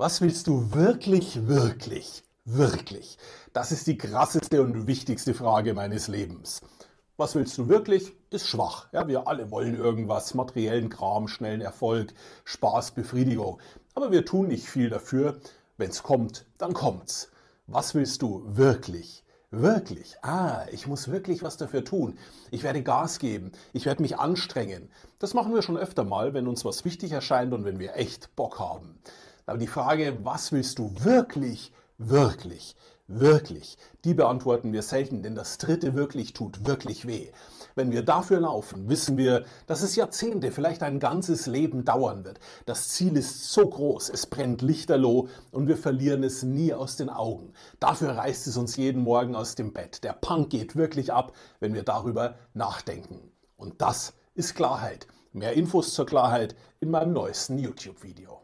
Was willst du wirklich, wirklich, wirklich? Das ist die krasseste und wichtigste Frage meines Lebens. Was willst du wirklich? Ist schwach. Ja, wir alle wollen irgendwas, materiellen Kram, schnellen Erfolg, Spaß, Befriedigung. Aber wir tun nicht viel dafür. Wenn's kommt, dann kommt's. Was willst du wirklich? Wirklich? Ah, ich muss wirklich was dafür tun. Ich werde Gas geben. Ich werde mich anstrengen. Das machen wir schon öfter mal, wenn uns was wichtig erscheint und wenn wir echt Bock haben. Aber die Frage, was willst du wirklich, wirklich, wirklich, die beantworten wir selten, denn das dritte wirklich tut wirklich weh. Wenn wir dafür laufen, wissen wir, dass es Jahrzehnte, vielleicht ein ganzes Leben dauern wird. Das Ziel ist so groß, es brennt lichterloh und wir verlieren es nie aus den Augen. Dafür reißt es uns jeden Morgen aus dem Bett. Der Punk geht wirklich ab, wenn wir darüber nachdenken. Und das ist Klarheit. Mehr Infos zur Klarheit in meinem neuesten YouTube-Video.